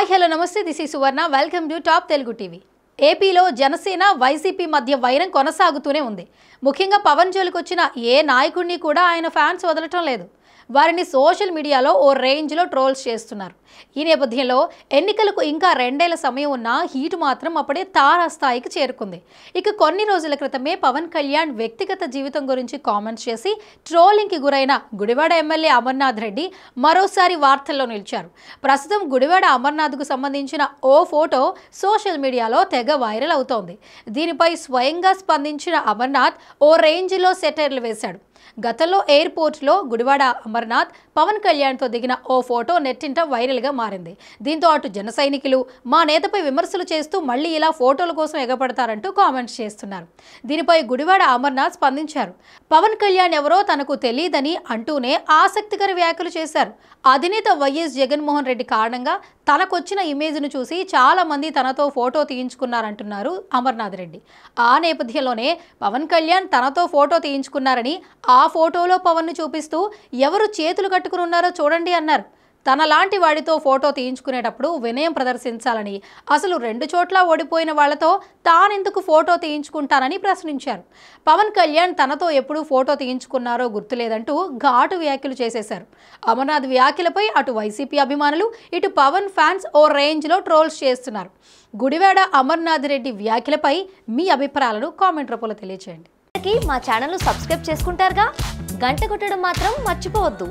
hi hello నమస్తే this ఈ Suvarna welcome to top Telugu TV ఏపీలో జనసేన వైసీపీ మధ్య వైరం కొనసాగుతూనే ఉంది ముఖ్యంగా పవన్ జోలికి వచ్చిన ఏ నాయకుడిని కూడా ఆయన ఫ్యాన్స్ వదలటం లేదు వారిని సోషల్ మీడియాలో ఓ రేంజ్లో ట్రోల్స్ చేస్తున్నారు ఈ నేపథ్యంలో ఎన్నికలకు ఇంకా రెండేళ్ల సమయం ఉన్నా హీట్ మాత్రం అప్పుడే తారాస్థాయికి చేరుకుంది ఇక కొన్ని రోజుల క్రితమే పవన్ కళ్యాణ్ వ్యక్తిగత జీవితం గురించి కామెంట్స్ చేసి ట్రోలింగ్కి గురైన గుడివాడ ఎమ్మెల్యే అమర్నాథ్ రెడ్డి మరోసారి వార్తల్లో నిలిచారు ప్రస్తుతం గుడివాడ అమర్నాథ్కు సంబంధించిన ఓ ఫోటో సోషల్ మీడియాలో తెగ వైరల్ అవుతోంది దీనిపై స్వయంగా స్పందించిన అమర్నాథ్ ఓ రేంజ్లో సెటైర్లు వేశాడు గతంలో ఎయిర్పోర్ట్లో గుడివాడ అమర్నాథ్ పవన్ కళ్యాణ్తో దిగిన ఓ ఫోటో నెట్టింట వైరల్గా మారింది దీంతో అటు జన సైనికులు మా నేతపై విమర్శలు చేస్తూ మళ్ళీ ఇలా ఫోటోల కోసం ఎగపడతారంటూ కామెంట్స్ చేస్తున్నారు దీనిపై గుడివాడ అమర్నాథ్ స్పందించారు పవన్ కళ్యాణ్ ఎవరో తనకు తెలియదని అంటూనే ఆసక్తికర వ్యాఖ్యలు చేశారు అధినేత వైఎస్ జగన్మోహన్ రెడ్డి కారణంగా తనకొచ్చిన ఇమేజ్ను చూసి చాలామంది తనతో ఫోటో తీయించుకున్నారంటున్నారు అమర్నాథ్ రెడ్డి ఆ నేపథ్యంలోనే పవన్ కళ్యాణ్ తనతో ఫోటో తీయించుకున్నారని ఆ ఫోటోలో పవన్ను చూపిస్తూ ఎవరు చేతులు కట్టుకుని ఉన్నారో చూడండి అన్నారు తనలాంటి వాడితో ఫోటో తీయించుకునేటప్పుడు వినయం ప్రదర్శించాలని అసలు రెండు చోట్ల ఓడిపోయిన వాళ్లతో తానెందుకు ఫోటో తీయించుకుంటానని ప్రశ్నించారు పవన్ కళ్యాణ్ తనతో ఎప్పుడు ఫోటో తీయించుకున్నారో గుర్తులేదంటూ ఘాటు వ్యాఖ్యలు చేసేశారు అమర్నాథ్ వ్యాఖ్యలపై అటు వైసీపీ అభిమానులు ఇటు పవన్ ఫ్యాన్స్ ఓ రేంజ్లో ట్రోల్స్ చేస్తున్నారు గుడివాడ అమర్నాథ్ రెడ్డి వ్యాఖ్యలపై మీ అభిప్రాయాలను కామెంట్ రూపంలో తెలియజేయండి మా ఛానల్ సబ్స్క్రైబ్ చేసుకుంటారుగా గంట కొట్టడం మాత్రం మర్చిపోవద్దు